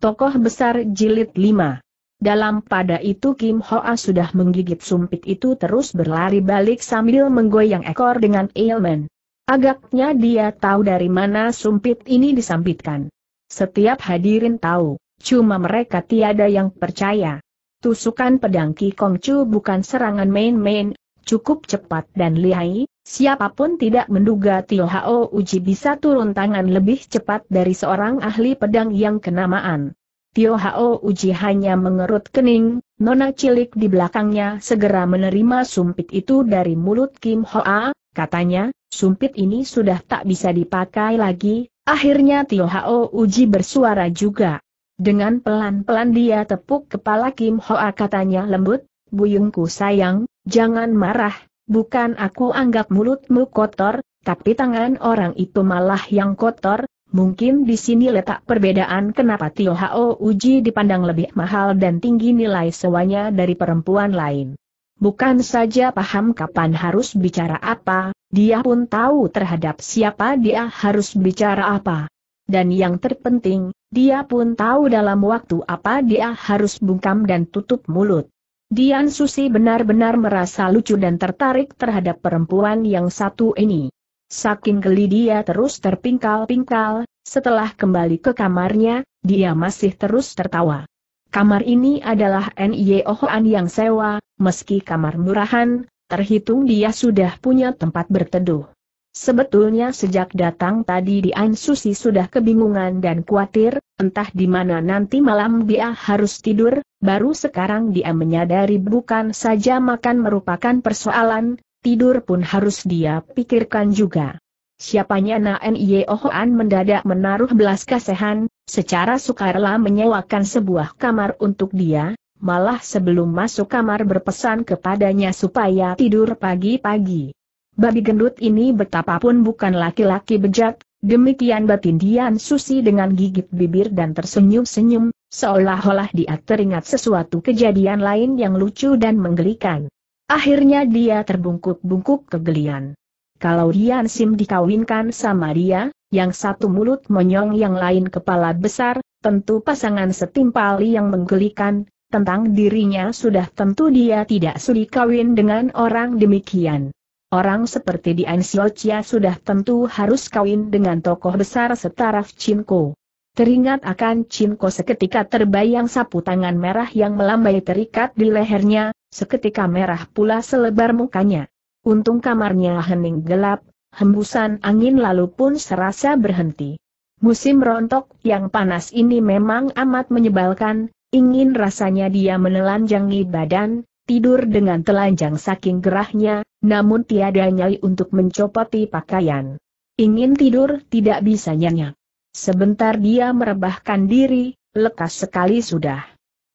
Tokoh besar jilid 5. Dalam pada itu Kim Hoa sudah menggigit sumpit itu terus berlari balik sambil menggoyang ekor dengan Ailman. Agaknya dia tahu dari mana sumpit ini disambitkan. Setiap hadirin tahu, cuma mereka tiada yang percaya. Tusukan pedang Ki Kongcu bukan serangan main-main, Cukup cepat dan lihai, siapapun tidak menduga Tio Hao Uji bisa turun tangan lebih cepat dari seorang ahli pedang yang kenamaan. Tio Hao Uji hanya mengerut kening, nona cilik di belakangnya segera menerima sumpit itu dari mulut Kim Hoa, katanya, sumpit ini sudah tak bisa dipakai lagi, akhirnya Tio Hao Uji bersuara juga. Dengan pelan-pelan dia tepuk kepala Kim Hoa katanya lembut, Buyungku sayang, Jangan marah, bukan aku anggap mulutmu kotor, tapi tangan orang itu malah yang kotor, mungkin di sini letak perbedaan kenapa Tio Hao Uji dipandang lebih mahal dan tinggi nilai sewanya dari perempuan lain. Bukan saja paham kapan harus bicara apa, dia pun tahu terhadap siapa dia harus bicara apa. Dan yang terpenting, dia pun tahu dalam waktu apa dia harus bungkam dan tutup mulut. Dian Susi benar-benar merasa lucu dan tertarik terhadap perempuan yang satu ini. Saking geli dia terus terpingkal-pingkal, setelah kembali ke kamarnya, dia masih terus tertawa. Kamar ini adalah N.Y.O.H.A.N yang sewa, meski kamar murahan, terhitung dia sudah punya tempat berteduh. Sebetulnya sejak datang tadi di An Susi sudah kebingungan dan khawatir, entah di mana nanti malam dia harus tidur, baru sekarang dia menyadari bukan saja makan merupakan persoalan, tidur pun harus dia pikirkan juga. Siapanya Naen Yeohoan mendadak menaruh belas kasihan, secara sukarela menyewakan sebuah kamar untuk dia, malah sebelum masuk kamar berpesan kepadanya supaya tidur pagi-pagi. Babi gendut ini betapapun bukan laki-laki bejat, demikian batin Dian Susi dengan gigit bibir dan tersenyum-senyum, seolah-olah dia teringat sesuatu kejadian lain yang lucu dan menggelikan. Akhirnya dia terbungkuk-bungkuk kegelian. Kalau Dian Sim dikawinkan sama dia, yang satu mulut monyong yang lain kepala besar, tentu pasangan setimpali yang menggelikan, tentang dirinya sudah tentu dia tidak sudi kawin dengan orang demikian. Orang seperti Dian Xiaochia sudah tentu harus kawin dengan tokoh besar setaraf Cinko. Teringat akan Cinko seketika terbayang sapu tangan merah yang melambai terikat di lehernya, seketika merah pula selebar mukanya. Untung kamarnya hening gelap, hembusan angin lalu pun serasa berhenti. Musim rontok yang panas ini memang amat menyebalkan, ingin rasanya dia menelanjangi badan, tidur dengan telanjang saking gerahnya, namun tiada nyai untuk mencopoti pakaian. Ingin tidur tidak bisa nyenyak. Sebentar dia merebahkan diri, lekas sekali sudah.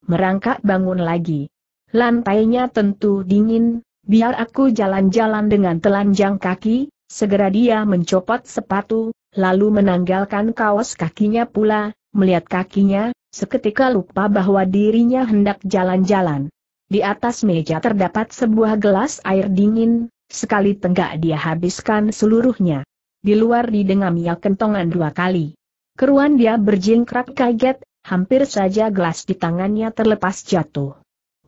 Merangkak bangun lagi. Lantainya tentu dingin, biar aku jalan-jalan dengan telanjang kaki, segera dia mencopot sepatu, lalu menanggalkan kaos kakinya pula, melihat kakinya, seketika lupa bahwa dirinya hendak jalan-jalan. Di atas meja terdapat sebuah gelas air dingin, sekali tenggak dia habiskan seluruhnya. Di luar didengamnya kentongan dua kali. Keruan dia berjingkrak kaget, hampir saja gelas di tangannya terlepas jatuh.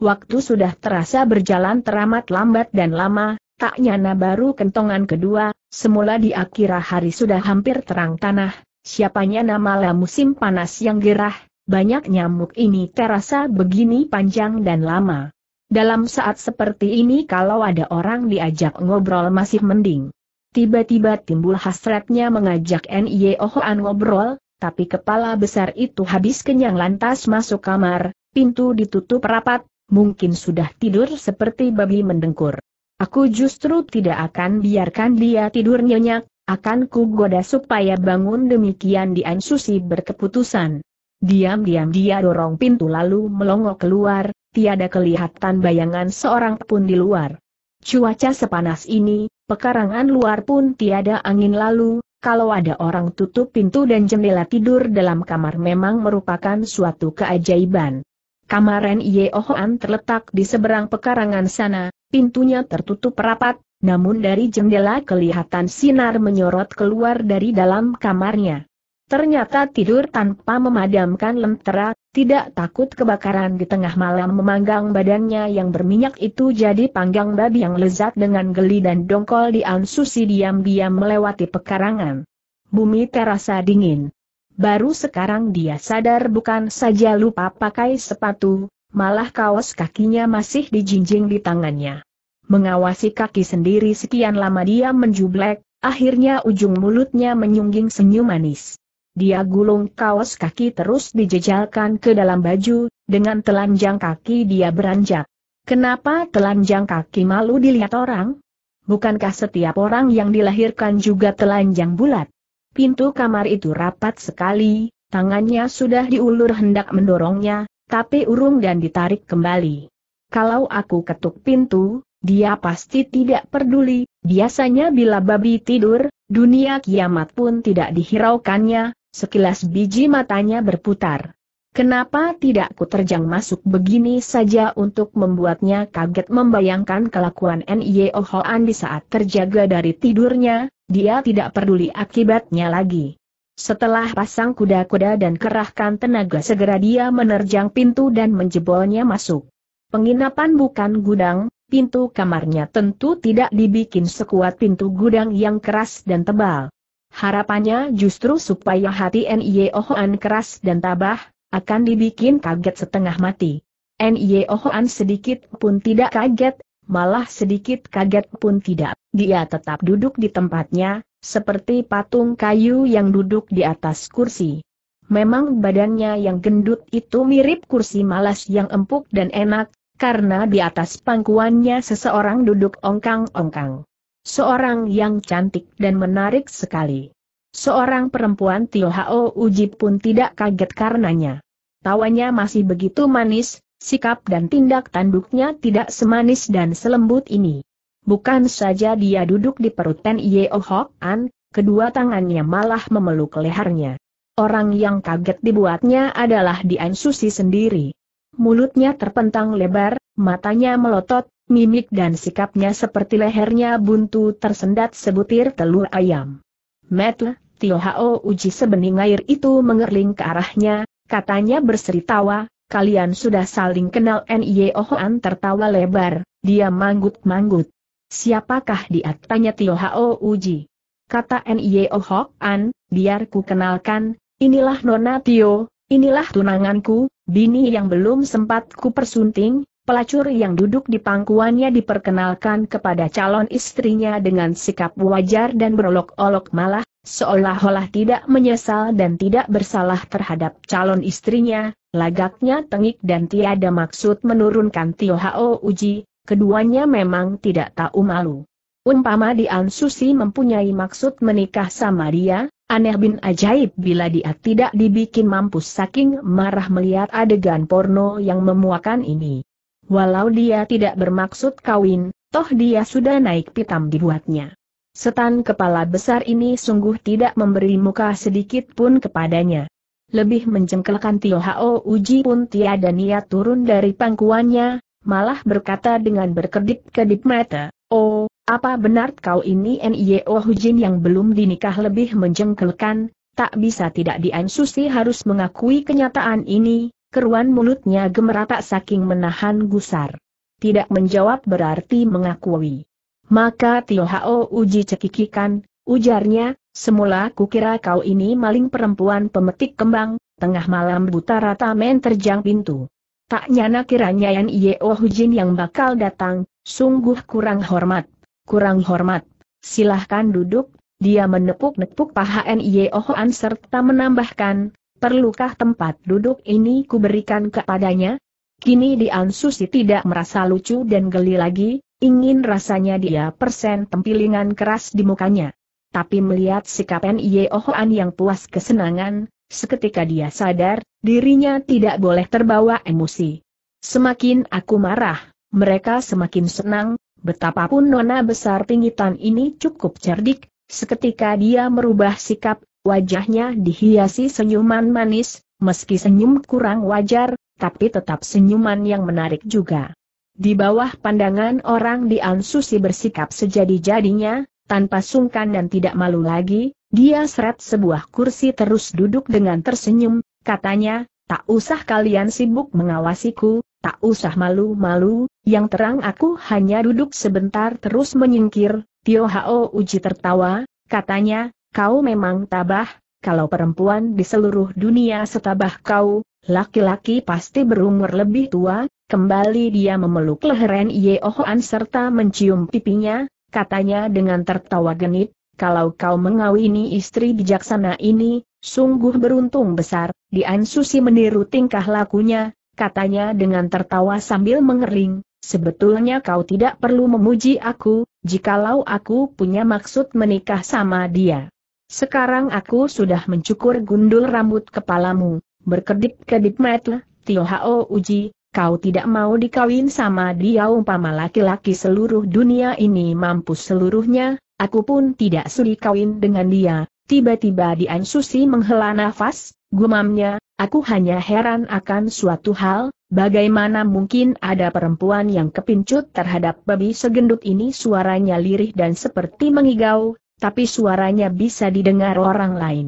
Waktu sudah terasa berjalan teramat lambat dan lama, tak nyana baru kentongan kedua, semula di akhir hari sudah hampir terang tanah, siapanya nama musim panas yang gerah, banyak nyamuk ini terasa begini panjang dan lama. Dalam saat seperti ini kalau ada orang diajak ngobrol masih mending. Tiba-tiba timbul hasratnya mengajak N.I.O.H.A.N. E ngobrol, tapi kepala besar itu habis kenyang lantas masuk kamar, pintu ditutup rapat, mungkin sudah tidur seperti babi mendengkur. Aku justru tidak akan biarkan dia tidur nyenyak, akan kugoda supaya bangun demikian Dian Susi berkeputusan. Diam-diam dia dorong pintu lalu melongok keluar, tiada kelihatan bayangan seorang pun di luar. Cuaca sepanas ini, pekarangan luar pun tiada angin lalu, kalau ada orang tutup pintu dan jendela tidur dalam kamar memang merupakan suatu keajaiban. Kamar Ohoan terletak di seberang pekarangan sana, pintunya tertutup rapat, namun dari jendela kelihatan sinar menyorot keluar dari dalam kamarnya. Ternyata tidur tanpa memadamkan lentera, tidak takut kebakaran di tengah malam memanggang badannya yang berminyak itu jadi panggang babi yang lezat dengan geli dan dongkol di ansusi diam-diam melewati pekarangan. Bumi terasa dingin. Baru sekarang dia sadar bukan saja lupa pakai sepatu, malah kaos kakinya masih dijinjing di tangannya. Mengawasi kaki sendiri sekian lama dia menjublek, akhirnya ujung mulutnya menyungging senyum manis. Dia gulung kaos kaki terus dijejalkan ke dalam baju, dengan telanjang kaki dia beranjak. Kenapa telanjang kaki malu dilihat orang? Bukankah setiap orang yang dilahirkan juga telanjang bulat? Pintu kamar itu rapat sekali, tangannya sudah diulur hendak mendorongnya, tapi urung dan ditarik kembali. Kalau aku ketuk pintu, dia pasti tidak peduli, biasanya bila babi tidur, dunia kiamat pun tidak dihiraukannya, sekilas biji matanya berputar. Kenapa tidak ku terjang masuk begini saja untuk membuatnya kaget membayangkan kelakuan N.Y.O. Hoan di saat terjaga dari tidurnya, dia tidak peduli akibatnya lagi. Setelah pasang kuda-kuda dan kerahkan tenaga segera dia menerjang pintu dan menjebolnya masuk. Penginapan bukan gudang, pintu kamarnya tentu tidak dibikin sekuat pintu gudang yang keras dan tebal. Harapannya justru supaya hati Nye Ohoan keras dan tabah, akan dibikin kaget setengah mati. Nye Ohoan sedikit pun tidak kaget, malah sedikit kaget pun tidak. Dia tetap duduk di tempatnya, seperti patung kayu yang duduk di atas kursi. Memang badannya yang gendut itu mirip kursi malas yang empuk dan enak, karena di atas pangkuannya seseorang duduk ongkang-ongkang. Seorang yang cantik dan menarik sekali. Seorang perempuan Tio Hao Uji pun tidak kaget karenanya. Tawanya masih begitu manis, sikap dan tindak tanduknya tidak semanis dan selembut ini. Bukan saja dia duduk di perut Ten Yeo oh Hok An, kedua tangannya malah memeluk lehernya. Orang yang kaget dibuatnya adalah Dian Susi sendiri. Mulutnya terpentang lebar, matanya melotot, mimik dan sikapnya seperti lehernya buntu tersendat sebutir telur ayam. Metle, Tio Hao uji sebening air itu mengerling ke arahnya, katanya berseri tawa, kalian sudah saling kenal N.I.O. Hoan tertawa lebar, dia manggut-manggut. Siapakah dia tanya Tio Hao uji? Kata N.I.O. Hoan, biar ku kenalkan, inilah Nona Tio, inilah tunanganku, bini yang belum sempat ku persunting, Pelacur yang duduk di pangkuannya diperkenalkan kepada calon istrinya dengan sikap wajar dan berolok-olok malah, seolah-olah tidak menyesal dan tidak bersalah terhadap calon istrinya, lagaknya tengik dan tiada maksud menurunkan Tio Hao Uji, keduanya memang tidak tahu malu. Umpama Dian Susi mempunyai maksud menikah sama dia, aneh bin ajaib bila dia tidak dibikin mampus saking marah melihat adegan porno yang memuakan ini. Walau dia tidak bermaksud kawin, toh dia sudah naik pitam dibuatnya. Setan kepala besar ini sungguh tidak memberi muka sedikit pun kepadanya. Lebih menjengkelkan, Tio Hao Uji pun tiada niat turun dari pangkuannya, malah berkata dengan berkedip-kedip mata, Oh, apa benar kau ini N.I.O. Hujin yang belum dinikah lebih menjengkelkan, tak bisa tidak diansusi harus mengakui kenyataan ini, keruan mulutnya gemeratak saking menahan gusar. Tidak menjawab berarti mengakui. Maka Tio Hao uji cekikikan, ujarnya, semula kukira kau ini maling perempuan pemetik kembang, tengah malam buta rata men terjang pintu. Tak nyana kiranya Yan Yeo oh Hujin yang bakal datang, sungguh kurang hormat, kurang hormat. Silahkan duduk, dia menepuk-nepuk paha N.I.O. Hoan oh serta menambahkan, Perlukah tempat duduk ini kuberikan kepadanya? Kini Dian Susi tidak merasa lucu dan geli lagi, ingin rasanya dia persen tempilingan keras di mukanya. Tapi melihat sikap Nye Ohoan yang puas kesenangan, seketika dia sadar, dirinya tidak boleh terbawa emosi. Semakin aku marah, mereka semakin senang, betapapun nona besar pingitan ini cukup cerdik, seketika dia merubah sikap, wajahnya dihiasi senyuman manis, meski senyum kurang wajar, tapi tetap senyuman yang menarik juga. Di bawah pandangan orang di Ansusi bersikap sejadi-jadinya, tanpa sungkan dan tidak malu lagi, dia seret sebuah kursi terus duduk dengan tersenyum, katanya, tak usah kalian sibuk mengawasiku, tak usah malu-malu, yang terang aku hanya duduk sebentar terus menyingkir, Tio Hao uji tertawa, katanya, kau memang tabah, kalau perempuan di seluruh dunia setabah kau, laki-laki pasti berumur lebih tua, kembali dia memeluk leheran Yeohoan serta mencium pipinya, katanya dengan tertawa genit, kalau kau mengawini istri bijaksana ini, sungguh beruntung besar, Dian Susi meniru tingkah lakunya, katanya dengan tertawa sambil mengering, sebetulnya kau tidak perlu memuji aku, jikalau aku punya maksud menikah sama dia. Sekarang aku sudah mencukur gundul rambut kepalamu, berkedip-kedip metle, Tio Hao Uji, kau tidak mau dikawin sama dia umpama laki-laki seluruh dunia ini mampus seluruhnya, aku pun tidak sudi kawin dengan dia, tiba-tiba Dian Susi menghela nafas, gumamnya, aku hanya heran akan suatu hal, Bagaimana mungkin ada perempuan yang kepincut terhadap babi segendut ini suaranya lirih dan seperti mengigau, tapi suaranya bisa didengar orang lain.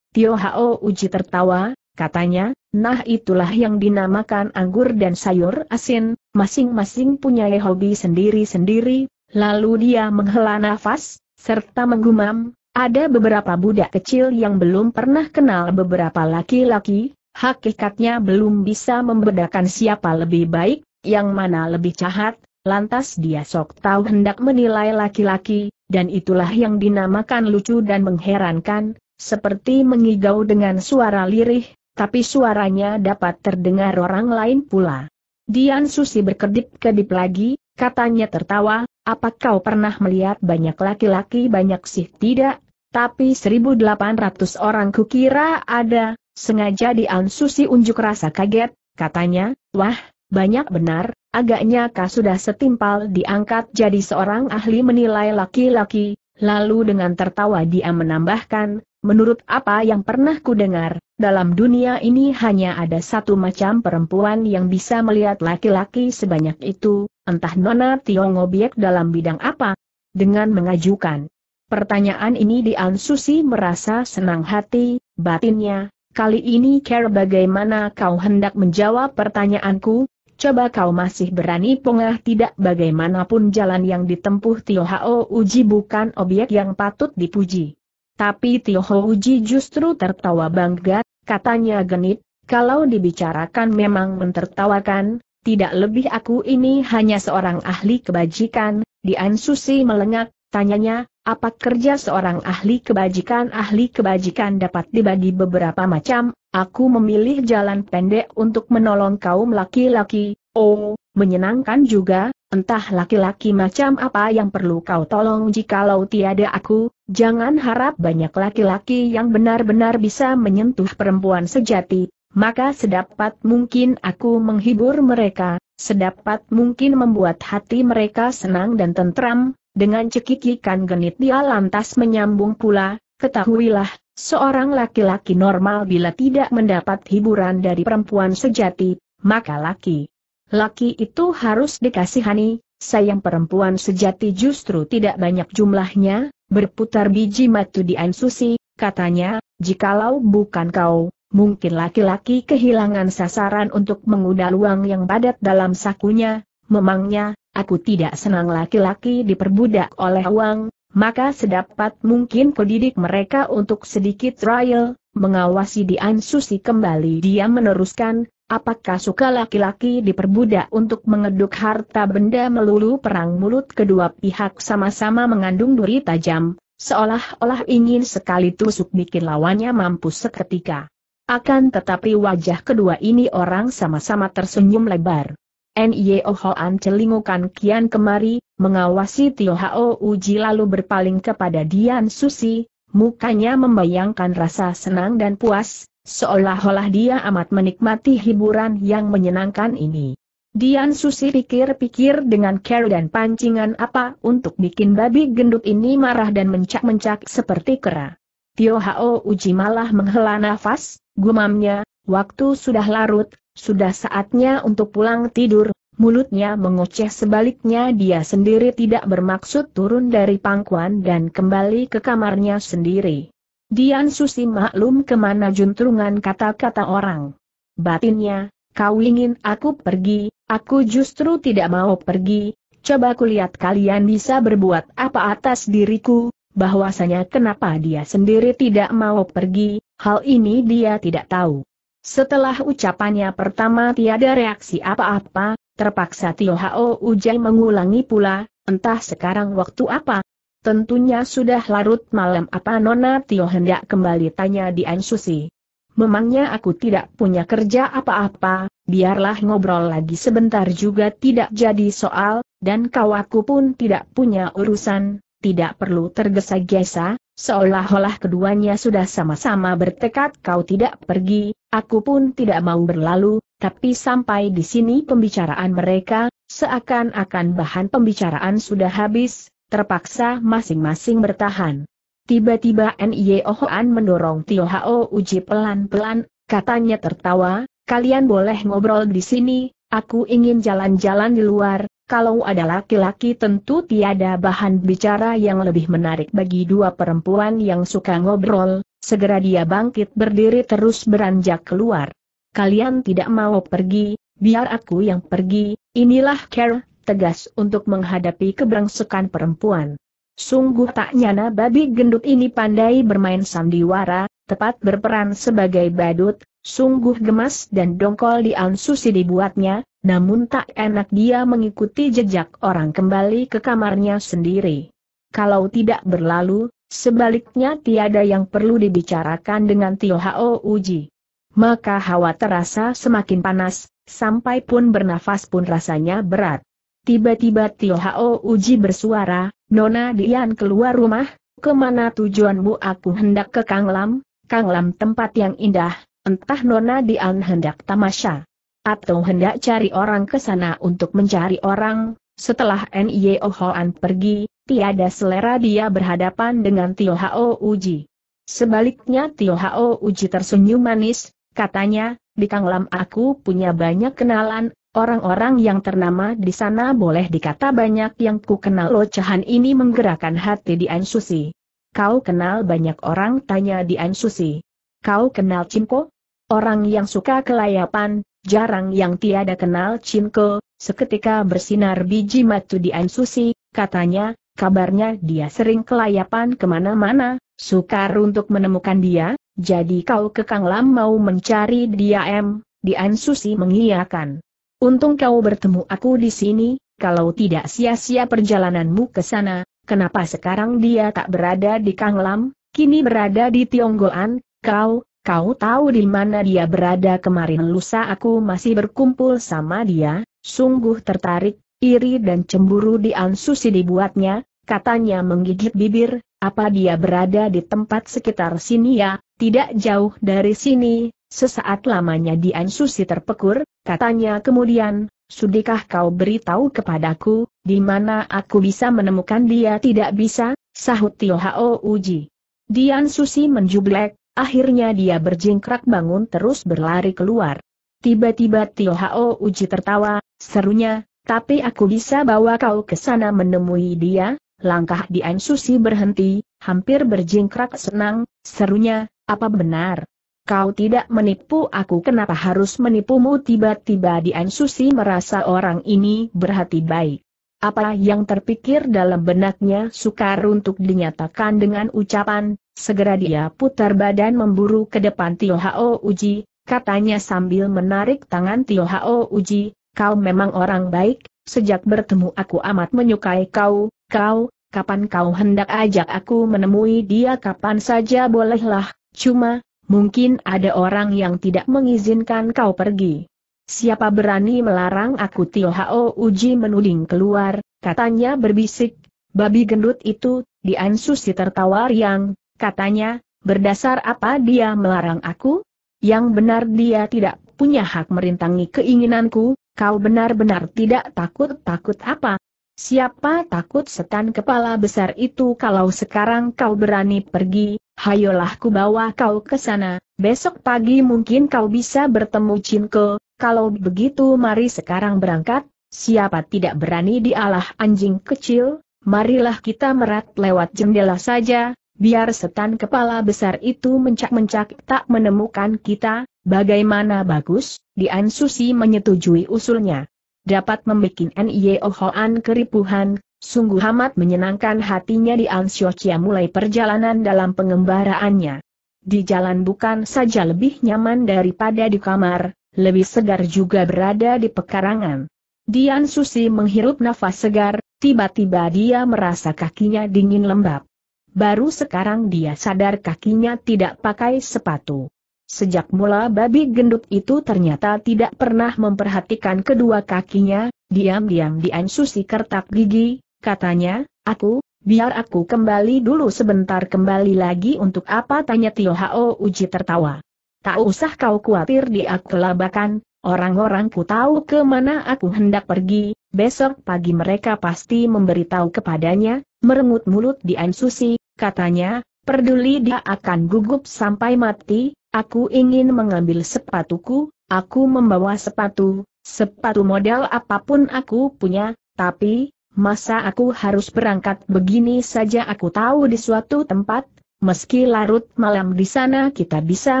Tio Hao Uji tertawa, katanya, nah itulah yang dinamakan anggur dan sayur asin, masing-masing punya hobi sendiri-sendiri, lalu dia menghela nafas, serta menggumam, ada beberapa budak kecil yang belum pernah kenal beberapa laki-laki, hakikatnya belum bisa membedakan siapa lebih baik, yang mana lebih jahat, Lantas dia sok tahu hendak menilai laki-laki, dan itulah yang dinamakan lucu dan mengherankan, seperti mengigau dengan suara lirih, tapi suaranya dapat terdengar orang lain pula. Dian Susi berkedip-kedip lagi, katanya tertawa, apa kau pernah melihat banyak laki-laki banyak sih tidak? Tapi 1800 orang kukira ada, sengaja Dian Susi unjuk rasa kaget, katanya, wah, banyak benar, agaknya kau sudah setimpal diangkat jadi seorang ahli menilai laki-laki, lalu dengan tertawa dia menambahkan, menurut apa yang pernah ku dengar, dalam dunia ini hanya ada satu macam perempuan yang bisa melihat laki-laki sebanyak itu, entah nona Tiong obyek dalam bidang apa. Dengan mengajukan pertanyaan ini Dian Susi merasa senang hati, batinnya, kali ini care bagaimana kau hendak menjawab pertanyaanku, coba kau masih berani pongah tidak bagaimanapun jalan yang ditempuh Tio Hao Uji bukan objek yang patut dipuji. Tapi Tio Hao Uji justru tertawa bangga, katanya genit, kalau dibicarakan memang mentertawakan, tidak lebih aku ini hanya seorang ahli kebajikan, di Susi melengak, Tanyanya, apa kerja seorang ahli kebajikan? Ahli kebajikan dapat dibagi beberapa macam, aku memilih jalan pendek untuk menolong kaum laki-laki, oh, menyenangkan juga, entah laki-laki macam apa yang perlu kau tolong jikalau tiada aku, jangan harap banyak laki-laki yang benar-benar bisa menyentuh perempuan sejati, maka sedapat mungkin aku menghibur mereka, sedapat mungkin membuat hati mereka senang dan tentram, dengan cekikikan genit dia lantas menyambung pula, ketahuilah, seorang laki-laki normal bila tidak mendapat hiburan dari perempuan sejati, maka laki. Laki itu harus dikasihani, sayang perempuan sejati justru tidak banyak jumlahnya, berputar biji matu di Ansusi, katanya, jikalau bukan kau, mungkin laki-laki kehilangan sasaran untuk mengudal uang yang padat dalam sakunya, memangnya, Aku tidak senang laki-laki diperbudak oleh uang, maka sedapat mungkin kudidik mereka untuk sedikit trial, mengawasi Dian Susi kembali. Dia meneruskan, apakah suka laki-laki diperbudak untuk mengeduk harta benda melulu perang mulut kedua pihak sama-sama mengandung duri tajam, seolah-olah ingin sekali tusuk bikin lawannya mampus seketika. Akan tetapi wajah kedua ini orang sama-sama tersenyum lebar. N.Y.O. Hoan celingukan kian kemari, mengawasi Tio Hao Uji lalu berpaling kepada Dian Susi, mukanya membayangkan rasa senang dan puas, seolah-olah dia amat menikmati hiburan yang menyenangkan ini. Dian Susi pikir-pikir dengan care dan pancingan apa untuk bikin babi gendut ini marah dan mencak-mencak seperti kera. Tio Hao Uji malah menghela nafas, gumamnya, waktu sudah larut, sudah saatnya untuk pulang tidur, mulutnya mengoceh sebaliknya dia sendiri tidak bermaksud turun dari pangkuan dan kembali ke kamarnya sendiri. Dian Susi maklum kemana juntrungan kata-kata orang. Batinnya, kau ingin aku pergi, aku justru tidak mau pergi, coba kulihat kalian bisa berbuat apa atas diriku, bahwasanya kenapa dia sendiri tidak mau pergi, hal ini dia tidak tahu. Setelah ucapannya pertama tiada reaksi apa-apa, terpaksa Tio Hao Ujai mengulangi pula, entah sekarang waktu apa. Tentunya sudah larut malam apa Nona Tio hendak kembali tanya di Susi. Memangnya aku tidak punya kerja apa-apa, biarlah ngobrol lagi sebentar juga tidak jadi soal, dan kau aku pun tidak punya urusan, tidak perlu tergesa-gesa, Seolah-olah keduanya sudah sama-sama bertekad kau tidak pergi, aku pun tidak mau berlalu, tapi sampai di sini pembicaraan mereka, seakan-akan bahan pembicaraan sudah habis, terpaksa masing-masing bertahan. Tiba-tiba Ohoan mendorong Tio Hao Uji pelan-pelan, katanya tertawa, kalian boleh ngobrol di sini, aku ingin jalan-jalan di luar, kalau ada laki-laki tentu tiada bahan bicara yang lebih menarik bagi dua perempuan yang suka ngobrol, segera dia bangkit berdiri terus beranjak keluar. Kalian tidak mau pergi, biar aku yang pergi, inilah Carol, tegas untuk menghadapi keberangsekan perempuan. Sungguh tak nyana babi gendut ini pandai bermain sandiwara, tepat berperan sebagai badut, Sungguh gemas dan dongkol di Ansusi dibuatnya, namun tak enak dia mengikuti jejak orang kembali ke kamarnya sendiri. Kalau tidak berlalu, sebaliknya tiada yang perlu dibicarakan dengan Tio Hao Uji. Maka hawa terasa semakin panas, sampai pun bernafas pun rasanya berat. Tiba-tiba Tio Hao Uji bersuara, Nona Dian keluar rumah, kemana tujuanmu aku hendak ke Kang Lam, Kang Lam tempat yang indah, Entah Nona Dian hendak tamasya. Atau hendak cari orang ke sana untuk mencari orang, setelah N.I.O. Hoan pergi, tiada selera dia berhadapan dengan Tio Hao Uji. Sebaliknya Tio Hao Uji tersenyum manis, katanya, di Kanglam aku punya banyak kenalan, orang-orang yang ternama di sana boleh dikata banyak yang ku kenal locahan ini menggerakkan hati di Susi. Kau kenal banyak orang tanya di Susi. Kau kenal Cimko? Orang yang suka kelayapan, jarang yang tiada kenal Cinko, seketika bersinar biji matu di Ansusi, katanya, kabarnya dia sering kelayapan kemana-mana, sukar untuk menemukan dia, jadi kau ke Kang Lam mau mencari dia em, di Ansusi mengiyakan. Untung kau bertemu aku di sini, kalau tidak sia-sia perjalananmu ke sana, kenapa sekarang dia tak berada di Kang Lam, kini berada di Tionggoan, kau, Kau tahu di mana dia berada kemarin lusa aku masih berkumpul sama dia, sungguh tertarik, iri dan cemburu di Ansusi dibuatnya, katanya menggigit bibir, apa dia berada di tempat sekitar sini ya, tidak jauh dari sini, sesaat lamanya di Ansusi terpekur, katanya kemudian, sudikah kau beritahu kepadaku, di mana aku bisa menemukan dia tidak bisa, sahut Tio Hao Uji. Dian Susi menjublek, Akhirnya dia berjingkrak bangun terus berlari keluar. Tiba-tiba Tio Hao Uji tertawa, serunya, tapi aku bisa bawa kau ke sana menemui dia, langkah Dian Susi berhenti, hampir berjingkrak senang, serunya, apa benar? Kau tidak menipu aku kenapa harus menipumu tiba-tiba Dian Susi merasa orang ini berhati baik. Apa yang terpikir dalam benaknya sukar untuk dinyatakan dengan ucapan, segera dia putar badan memburu ke depan Tio Hao Uji, katanya sambil menarik tangan Tio Hao Uji, kau memang orang baik, sejak bertemu aku amat menyukai kau, kau, kapan kau hendak ajak aku menemui dia kapan saja bolehlah, cuma, mungkin ada orang yang tidak mengizinkan kau pergi. Siapa berani melarang aku Tio Hao Uji menuding keluar, katanya berbisik, babi gendut itu, Diansusi tertawa riang, katanya, berdasar apa dia melarang aku? Yang benar dia tidak punya hak merintangi keinginanku, kau benar-benar tidak takut-takut apa? Siapa takut setan kepala besar itu kalau sekarang kau berani pergi, hayolah ku bawa kau ke sana, besok pagi mungkin kau bisa bertemu Cinko, kalau begitu mari sekarang berangkat, siapa tidak berani dialah anjing kecil, marilah kita merat lewat jendela saja, biar setan kepala besar itu mencak-mencak tak menemukan kita, bagaimana bagus, Dian Susi menyetujui usulnya. Dapat membuat N.I.O. Hoan keripuhan, sungguh amat menyenangkan hatinya Dian Siocia mulai perjalanan dalam pengembaraannya. Di jalan bukan saja lebih nyaman daripada di kamar, lebih segar juga berada di pekarangan. Dian Susi menghirup nafas segar, tiba-tiba dia merasa kakinya dingin lembab. Baru sekarang dia sadar kakinya tidak pakai sepatu. Sejak mula babi gendut itu ternyata tidak pernah memperhatikan kedua kakinya, diam-diam Dian Susi kertak gigi, katanya, aku, biar aku kembali dulu sebentar kembali lagi untuk apa tanya Tio Hao Uji tertawa. Tak usah kau khawatir dia kelabakan, orang-orangku tahu ke mana aku hendak pergi, besok pagi mereka pasti memberitahu kepadanya, merengut mulut Dian Susi, katanya, peduli dia akan gugup sampai mati, aku ingin mengambil sepatuku, aku membawa sepatu, sepatu modal apapun aku punya, tapi, masa aku harus berangkat begini saja aku tahu di suatu tempat, Meski larut malam di sana kita bisa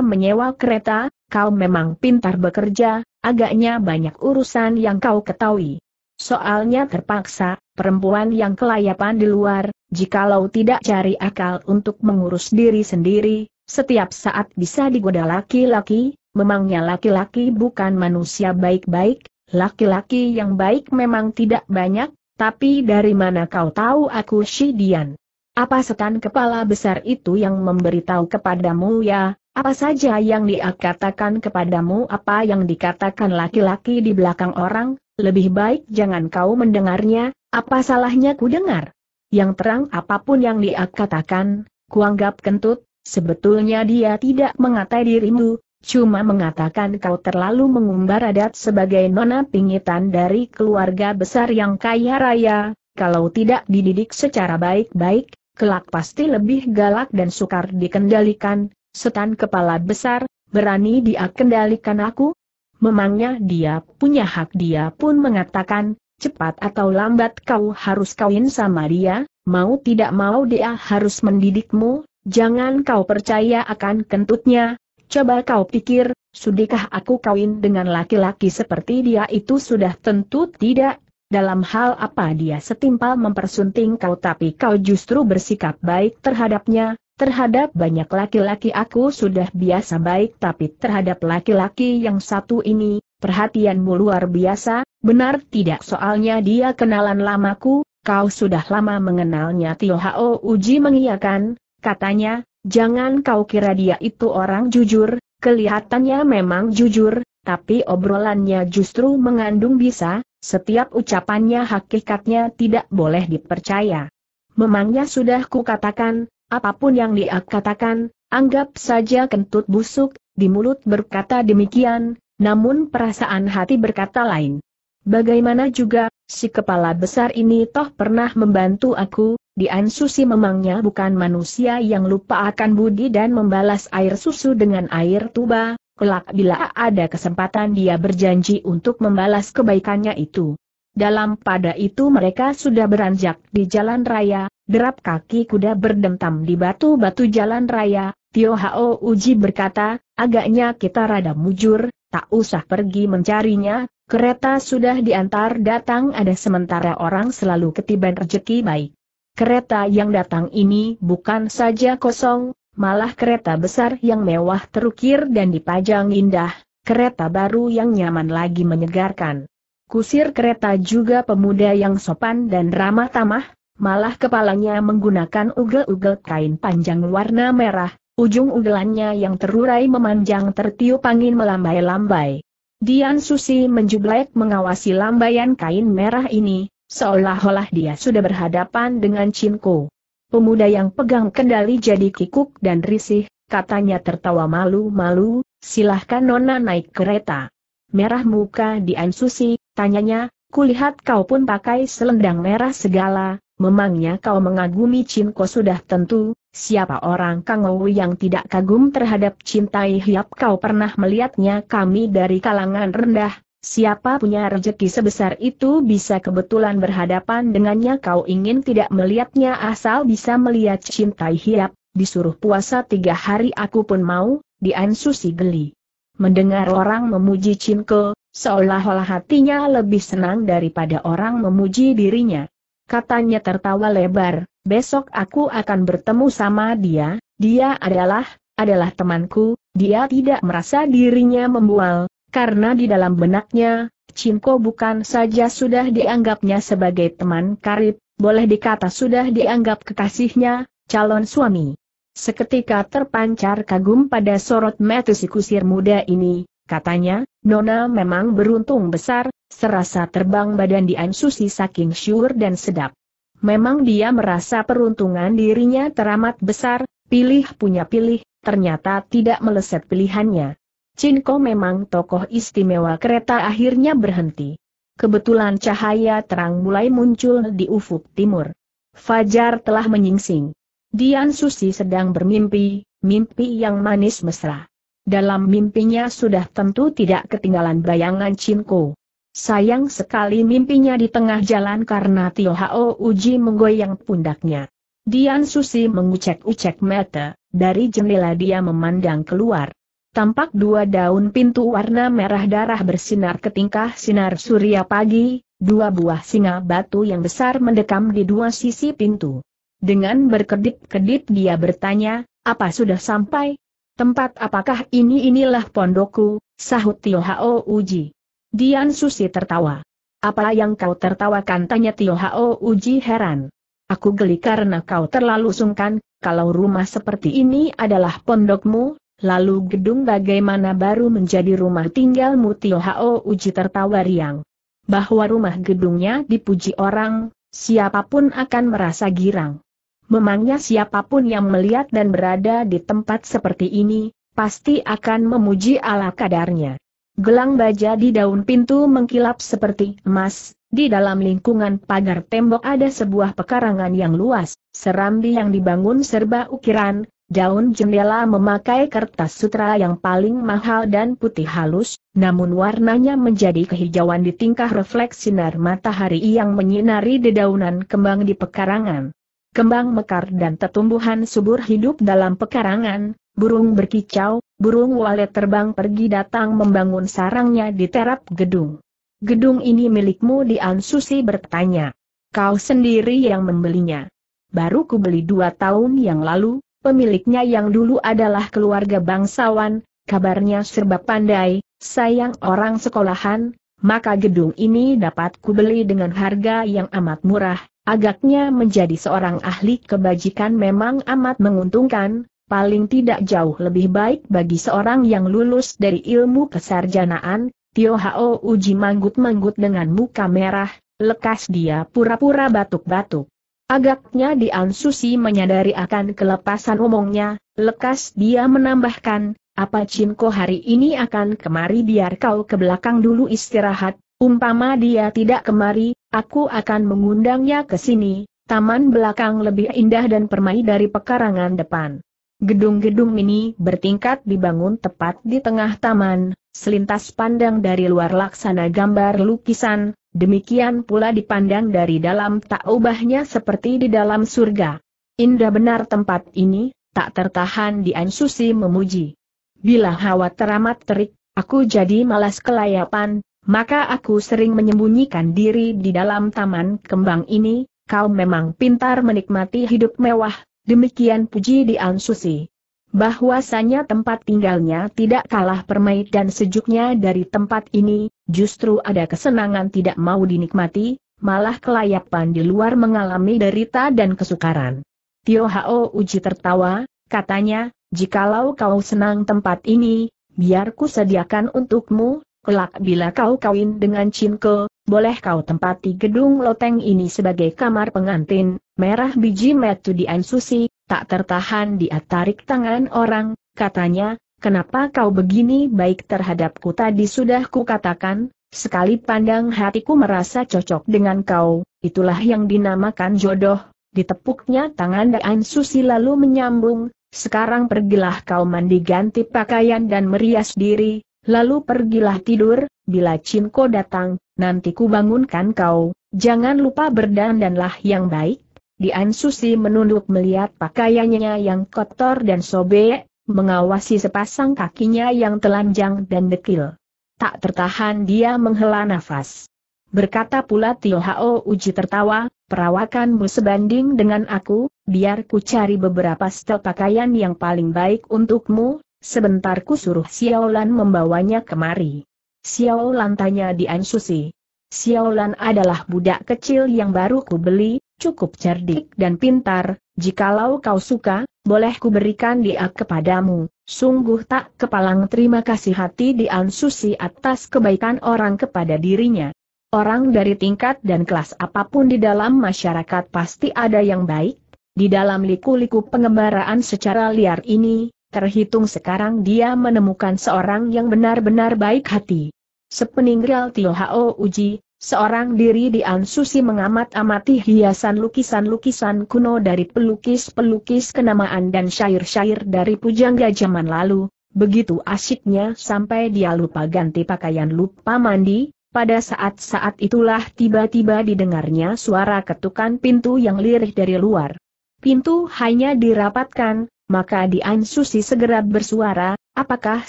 menyewa kereta, kau memang pintar bekerja, agaknya banyak urusan yang kau ketahui. Soalnya terpaksa, perempuan yang kelayapan di luar, jikalau tidak cari akal untuk mengurus diri sendiri, setiap saat bisa digoda laki-laki, memangnya laki-laki bukan manusia baik-baik, laki-laki yang baik memang tidak banyak, tapi dari mana kau tahu aku Shidian? Apa setan kepala besar itu yang memberitahu kepadamu ya, apa saja yang dia katakan kepadamu apa yang dikatakan laki-laki di belakang orang, lebih baik jangan kau mendengarnya, apa salahnya ku dengar? Yang terang apapun yang dia katakan, kuanggap kentut, sebetulnya dia tidak mengatai dirimu, cuma mengatakan kau terlalu mengumbar adat sebagai nona pingitan dari keluarga besar yang kaya raya, kalau tidak dididik secara baik-baik, kelak pasti lebih galak dan sukar dikendalikan, setan kepala besar, berani dia kendalikan aku? Memangnya dia punya hak dia pun mengatakan, cepat atau lambat kau harus kawin sama dia, mau tidak mau dia harus mendidikmu, jangan kau percaya akan kentutnya, coba kau pikir, sudikah aku kawin dengan laki-laki seperti dia itu sudah tentu tidak, dalam hal apa dia setimpal mempersunting kau tapi kau justru bersikap baik terhadapnya, terhadap banyak laki-laki aku sudah biasa baik tapi terhadap laki-laki yang satu ini, perhatianmu luar biasa, benar tidak soalnya dia kenalan lamaku, kau sudah lama mengenalnya Tio Hao Uji mengiyakan, katanya, jangan kau kira dia itu orang jujur, kelihatannya memang jujur, tapi obrolannya justru mengandung bisa, setiap ucapannya hakikatnya tidak boleh dipercaya. Memangnya sudah kukatakan, apapun yang dia katakan, anggap saja kentut busuk, di mulut berkata demikian, namun perasaan hati berkata lain. Bagaimana juga, si kepala besar ini toh pernah membantu aku, di Susi memangnya bukan manusia yang lupa akan budi dan membalas air susu dengan air tuba, Kelak bila ada kesempatan dia berjanji untuk membalas kebaikannya itu. Dalam pada itu mereka sudah beranjak di jalan raya, derap kaki kuda berdentam di batu-batu jalan raya, Tio Hao Uji berkata, agaknya kita rada mujur, tak usah pergi mencarinya, kereta sudah diantar datang ada sementara orang selalu ketiban rezeki baik. Kereta yang datang ini bukan saja kosong, malah kereta besar yang mewah terukir dan dipajang indah, kereta baru yang nyaman lagi menyegarkan. Kusir kereta juga pemuda yang sopan dan ramah tamah, malah kepalanya menggunakan ugel-ugel kain panjang warna merah, ujung ugelannya yang terurai memanjang tertiup angin melambai-lambai. Dian Susi menjublek mengawasi lambaian kain merah ini, seolah-olah dia sudah berhadapan dengan Cinko. Pemuda yang pegang kendali jadi kikuk dan risih, katanya tertawa malu-malu, silahkan nona naik kereta. Merah muka di diansusi, tanyanya, kulihat kau pun pakai selendang merah segala, memangnya kau mengagumi Cinko sudah tentu, siapa orang Kangowu yang tidak kagum terhadap cintai hiap kau pernah melihatnya kami dari kalangan rendah, Siapa punya rezeki sebesar itu bisa kebetulan berhadapan dengannya kau ingin tidak melihatnya asal bisa melihat cintai hiap, disuruh puasa tiga hari aku pun mau, diansusi geli. Mendengar orang memuji Cinko, seolah-olah hatinya lebih senang daripada orang memuji dirinya. Katanya tertawa lebar, besok aku akan bertemu sama dia, dia adalah, adalah temanku, dia tidak merasa dirinya membual, karena di dalam benaknya, Cinko bukan saja sudah dianggapnya sebagai teman karib, boleh dikata sudah dianggap kekasihnya, calon suami. Seketika terpancar kagum pada sorot mata si kusir muda ini, katanya, Nona memang beruntung besar, serasa terbang badan Dian Susi saking syur dan sedap. Memang dia merasa peruntungan dirinya teramat besar, pilih punya pilih, ternyata tidak meleset pilihannya. Cinko memang tokoh istimewa kereta akhirnya berhenti. Kebetulan cahaya terang mulai muncul di ufuk timur. Fajar telah menyingsing. Dian Susi sedang bermimpi, mimpi yang manis mesra. Dalam mimpinya sudah tentu tidak ketinggalan bayangan Cinko. Sayang sekali mimpinya di tengah jalan karena Tio Hao Uji menggoyang pundaknya. Dian Susi mengucek-ucek mata, dari jendela dia memandang keluar tampak dua daun pintu warna merah darah bersinar ketingkah sinar surya pagi, dua buah singa batu yang besar mendekam di dua sisi pintu. Dengan berkedip-kedip dia bertanya, apa sudah sampai? Tempat apakah ini inilah pondokku, sahut Tio Hao Uji. Dian Susi tertawa. Apa yang kau tertawakan tanya Tio Hao Uji heran. Aku geli karena kau terlalu sungkan, kalau rumah seperti ini adalah pondokmu, Lalu gedung bagaimana baru menjadi rumah tinggal Mutio Hao uji tertawa riang. Bahwa rumah gedungnya dipuji orang, siapapun akan merasa girang. Memangnya siapapun yang melihat dan berada di tempat seperti ini, pasti akan memuji ala kadarnya. Gelang baja di daun pintu mengkilap seperti emas, di dalam lingkungan pagar tembok ada sebuah pekarangan yang luas, serambi yang dibangun serba ukiran, Daun jendela memakai kertas sutra yang paling mahal dan putih halus, namun warnanya menjadi kehijauan di tingkah refleks sinar matahari yang menyinari dedaunan kembang di pekarangan. Kembang mekar dan tetumbuhan subur hidup dalam pekarangan, burung berkicau, burung walet terbang pergi datang membangun sarangnya di terap gedung. Gedung ini milikmu di Susi bertanya. Kau sendiri yang membelinya. Baru ku beli dua tahun yang lalu, pemiliknya yang dulu adalah keluarga bangsawan, kabarnya serba pandai, sayang orang sekolahan, maka gedung ini dapat kubeli dengan harga yang amat murah, agaknya menjadi seorang ahli kebajikan memang amat menguntungkan, paling tidak jauh lebih baik bagi seorang yang lulus dari ilmu kesarjanaan, Tio Hao uji manggut-manggut dengan muka merah, lekas dia pura-pura batuk-batuk. Agaknya Dian Susi menyadari akan kelepasan omongnya, lekas dia menambahkan, apa Cinko hari ini akan kemari biar kau ke belakang dulu istirahat, umpama dia tidak kemari, aku akan mengundangnya ke sini, taman belakang lebih indah dan permai dari pekarangan depan. Gedung-gedung mini bertingkat dibangun tepat di tengah taman, Selintas pandang dari luar laksana gambar lukisan, demikian pula dipandang dari dalam tak ubahnya seperti di dalam surga. Indah benar tempat ini, tak tertahan di Ansusi memuji. Bila hawa teramat terik, aku jadi malas kelayapan, maka aku sering menyembunyikan diri di dalam taman kembang ini, kau memang pintar menikmati hidup mewah, demikian puji di Ansusi bahwasanya tempat tinggalnya tidak kalah permai dan sejuknya dari tempat ini, justru ada kesenangan tidak mau dinikmati, malah kelayapan di luar mengalami derita dan kesukaran. Tio Hao Uji tertawa, katanya, jikalau kau senang tempat ini, biar ku sediakan untukmu, kelak bila kau kawin dengan Cinko, boleh kau tempati gedung loteng ini sebagai kamar pengantin, merah biji metu di Ansusi, Tak tertahan dia tarik tangan orang, katanya, kenapa kau begini baik terhadapku tadi sudah ku katakan. sekali pandang hatiku merasa cocok dengan kau, itulah yang dinamakan jodoh. Ditepuknya tangan Daan Susi lalu menyambung, sekarang pergilah kau mandi ganti pakaian dan merias diri, lalu pergilah tidur, bila Cinko datang, nanti ku bangunkan kau, jangan lupa berdandanlah yang baik, Dian Susi menunduk melihat pakaiannya yang kotor dan sobek, mengawasi sepasang kakinya yang telanjang dan dekil. Tak tertahan dia menghela nafas. Berkata pula Tio Hao Uji tertawa, perawakanmu sebanding dengan aku, biar ku cari beberapa setel pakaian yang paling baik untukmu, sebentar ku suruh Xiaolan membawanya kemari. Xiaolan tanya Dian Susi. Xiaolan adalah budak kecil yang baru ku beli, cukup cerdik dan pintar, jikalau kau suka, boleh kuberikan dia kepadamu. Sungguh tak kepalang terima kasih hati di ansusi atas kebaikan orang kepada dirinya. Orang dari tingkat dan kelas apapun di dalam masyarakat pasti ada yang baik. Di dalam liku-liku pengembaraan secara liar ini, terhitung sekarang dia menemukan seorang yang benar-benar baik hati. Sepeninggal Tio Hao Uji, Seorang diri di Ansusi mengamat-amati hiasan lukisan-lukisan kuno dari pelukis-pelukis kenamaan dan syair-syair dari pujangga zaman lalu, begitu asyiknya sampai dia lupa ganti pakaian lupa mandi, pada saat-saat itulah tiba-tiba didengarnya suara ketukan pintu yang lirih dari luar. Pintu hanya dirapatkan, maka di Ansusi segera bersuara, apakah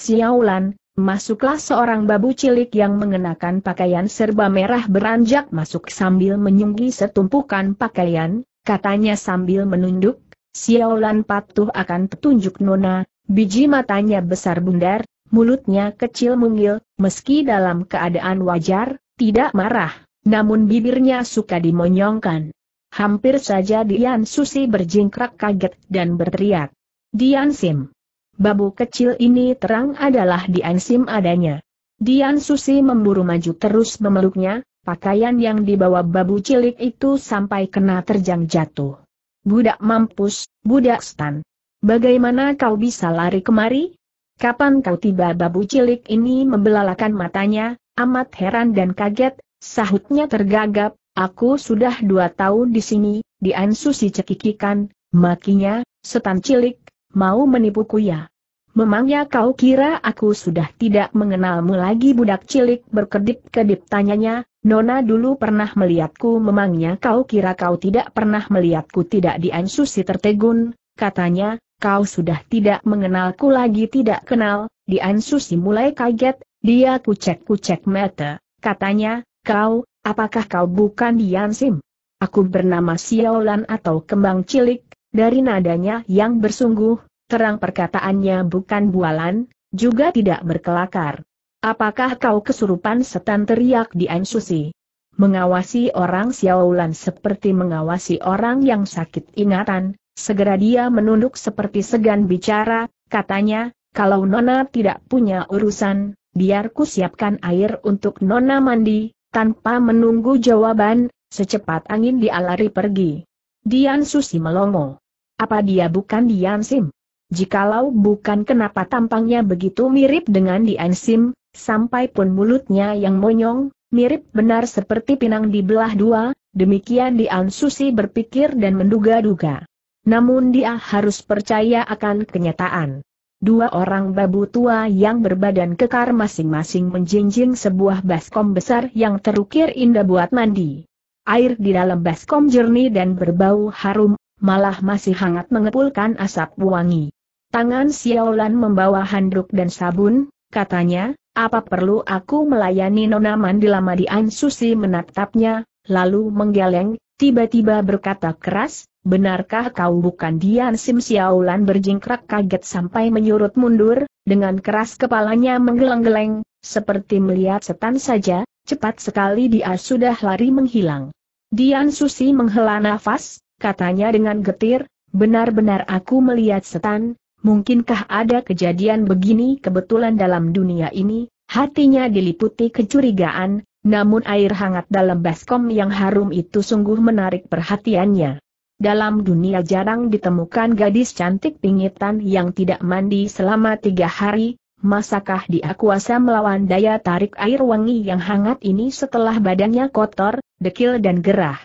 Xiaolan, Masuklah seorang babu cilik yang mengenakan pakaian serba merah beranjak masuk sambil menyunggi setumpukan pakaian, katanya sambil menunduk, Xiaolan patuh akan petunjuk Nona, biji matanya besar bundar, mulutnya kecil mungil, meski dalam keadaan wajar, tidak marah, namun bibirnya suka dimonyongkan. Hampir saja Dian Susi berjingkrak kaget dan berteriak. Dian Sim. Babu kecil ini terang adalah diansim adanya. Dian Susi memburu maju terus memeluknya, pakaian yang dibawa babu cilik itu sampai kena terjang jatuh. Budak mampus, budak stan. Bagaimana kau bisa lari kemari? Kapan kau tiba babu cilik ini membelalakan matanya, amat heran dan kaget, sahutnya tergagap, aku sudah dua tahun di sini, Dian Susi cekikikan, makinya, setan cilik, mau menipuku ya? Memangnya kau kira aku sudah tidak mengenalmu lagi budak cilik berkedip-kedip tanyanya, Nona dulu pernah melihatku memangnya kau kira kau tidak pernah melihatku tidak diansusi tertegun, katanya, kau sudah tidak mengenalku lagi tidak kenal, Diansusi mulai kaget, dia kucek-kucek mata, katanya, kau, apakah kau bukan diansim? Aku bernama Siolan atau Kembang Cilik, dari nadanya yang bersungguh, terang perkataannya bukan bualan, juga tidak berkelakar. Apakah kau kesurupan setan teriak di Ansusi? Mengawasi orang siaulan seperti mengawasi orang yang sakit ingatan, segera dia menunduk seperti segan bicara, katanya, kalau Nona tidak punya urusan, biar ku siapkan air untuk Nona mandi, tanpa menunggu jawaban, secepat angin dialari pergi. Dian Susi melongo. Apa dia bukan Dian Sim? Jikalau bukan kenapa tampangnya begitu mirip dengan Dian Sim, sampai pun mulutnya yang monyong, mirip benar seperti pinang di belah dua, demikian Dian Susi berpikir dan menduga-duga. Namun dia harus percaya akan kenyataan. Dua orang babu tua yang berbadan kekar masing-masing menjinjing sebuah baskom besar yang terukir indah buat mandi. Air di dalam baskom jernih dan berbau harum, malah masih hangat mengepulkan asap wangi. Tangan Xiaolan membawa handuk dan sabun, katanya, apa perlu aku melayani Nona Mandilama di Ansusi menatapnya, lalu menggeleng, tiba-tiba berkata keras, benarkah kau bukan Dian Sim Xiaolan berjingkrak kaget sampai menyurut mundur, dengan keras kepalanya menggeleng-geleng, seperti melihat setan saja, cepat sekali dia sudah lari menghilang. Dian Susi menghela nafas, katanya dengan getir, benar-benar aku melihat setan, mungkinkah ada kejadian begini kebetulan dalam dunia ini, hatinya diliputi kecurigaan, namun air hangat dalam baskom yang harum itu sungguh menarik perhatiannya. Dalam dunia jarang ditemukan gadis cantik pingitan yang tidak mandi selama tiga hari, masakah dia kuasa melawan daya tarik air wangi yang hangat ini setelah badannya kotor, dekil dan gerah.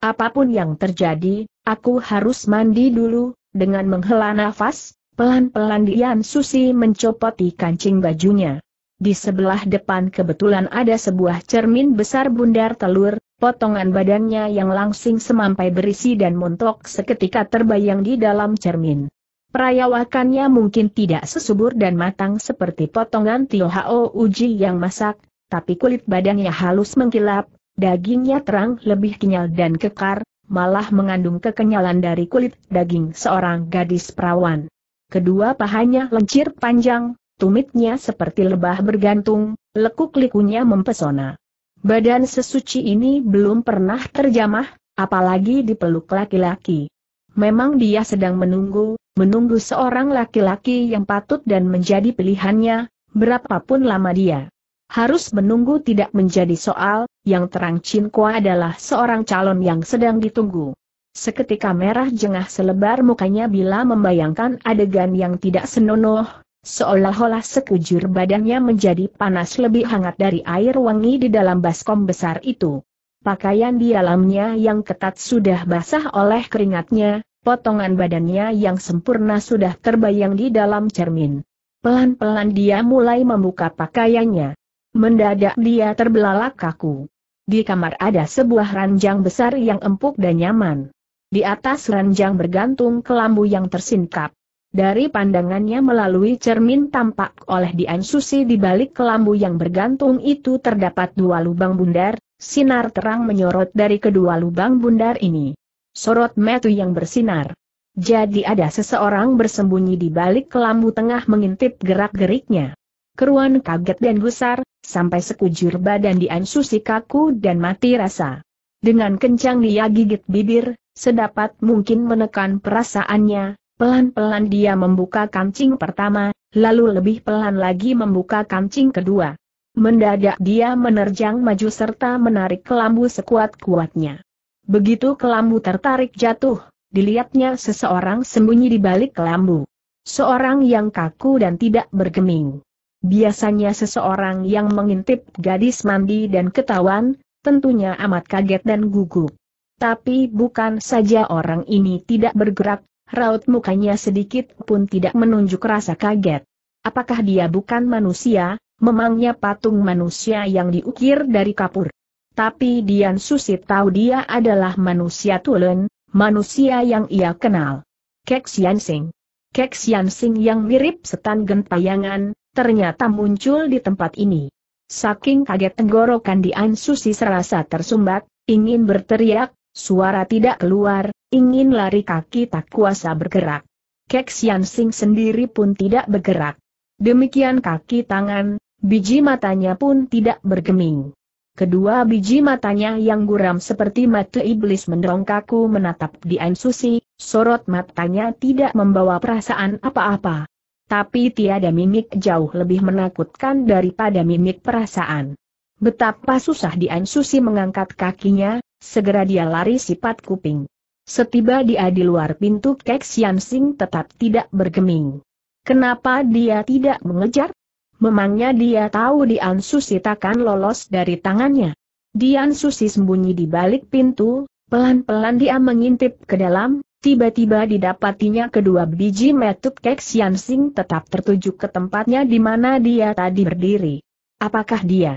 Apapun yang terjadi, aku harus mandi dulu, dengan menghela nafas, pelan-pelan Dian Susi mencopoti kancing bajunya. Di sebelah depan kebetulan ada sebuah cermin besar bundar telur, potongan badannya yang langsing semampai berisi dan montok seketika terbayang di dalam cermin. Perayawakannya mungkin tidak sesubur dan matang seperti potongan Tio Hao Uji yang masak, tapi kulit badannya halus mengkilap, Dagingnya terang lebih kenyal dan kekar, malah mengandung kekenyalan dari kulit daging seorang gadis perawan. Kedua pahanya lencir panjang, tumitnya seperti lebah bergantung, lekuk-likunya mempesona. Badan sesuci ini belum pernah terjamah, apalagi dipeluk laki-laki. Memang dia sedang menunggu, menunggu seorang laki-laki yang patut dan menjadi pilihannya, berapapun lama dia. Harus menunggu tidak menjadi soal, yang terang Cinkua adalah seorang calon yang sedang ditunggu. Seketika merah jengah selebar mukanya bila membayangkan adegan yang tidak senonoh, seolah-olah sekujur badannya menjadi panas lebih hangat dari air wangi di dalam baskom besar itu. Pakaian di dalamnya yang ketat sudah basah oleh keringatnya, potongan badannya yang sempurna sudah terbayang di dalam cermin. Pelan-pelan dia mulai membuka pakaiannya. Mendadak dia terbelalak kaku. Di kamar ada sebuah ranjang besar yang empuk dan nyaman. Di atas ranjang bergantung kelambu yang tersingkap. Dari pandangannya melalui cermin tampak oleh Dian Susi di balik kelambu yang bergantung itu terdapat dua lubang bundar, sinar terang menyorot dari kedua lubang bundar ini. Sorot metu yang bersinar. Jadi ada seseorang bersembunyi di balik kelambu tengah mengintip gerak-geriknya. Keruan kaget dan gusar, sampai sekujur badan Dian kaku dan mati rasa. Dengan kencang dia gigit bibir, sedapat mungkin menekan perasaannya, pelan-pelan dia membuka kancing pertama, lalu lebih pelan lagi membuka kancing kedua. Mendadak dia menerjang maju serta menarik kelambu sekuat-kuatnya. Begitu kelambu tertarik jatuh, dilihatnya seseorang sembunyi di balik kelambu. Seorang yang kaku dan tidak bergeming. Biasanya seseorang yang mengintip gadis mandi dan ketahuan, tentunya amat kaget dan gugup. Tapi bukan saja orang ini tidak bergerak, raut mukanya sedikit pun tidak menunjuk rasa kaget. Apakah dia bukan manusia, memangnya patung manusia yang diukir dari kapur? Tapi Dian Susi tahu dia adalah manusia tulen, manusia yang ia kenal. Kek Sian Sing. Kek Sian Sing yang mirip setan gentayangan, ternyata muncul di tempat ini. Saking kaget tenggorokan di Susi serasa tersumbat, ingin berteriak, suara tidak keluar, ingin lari kaki tak kuasa bergerak. Kek Sian Sing sendiri pun tidak bergerak. Demikian kaki tangan, biji matanya pun tidak bergeming. Kedua biji matanya yang guram seperti mata iblis mendongkaku menatap di Susi, sorot matanya tidak membawa perasaan apa-apa tapi tiada mimik jauh lebih menakutkan daripada mimik perasaan. Betapa susah Dian Susi mengangkat kakinya, segera dia lari sifat kuping. Setiba dia di luar pintu Kek Sian Sing tetap tidak bergeming. Kenapa dia tidak mengejar? Memangnya dia tahu Dian Susi takkan lolos dari tangannya. Dian Susi sembunyi di balik pintu, pelan-pelan dia mengintip ke dalam, Tiba-tiba didapatinya kedua biji metup kek Xianxing tetap tertuju ke tempatnya di mana dia tadi berdiri. Apakah dia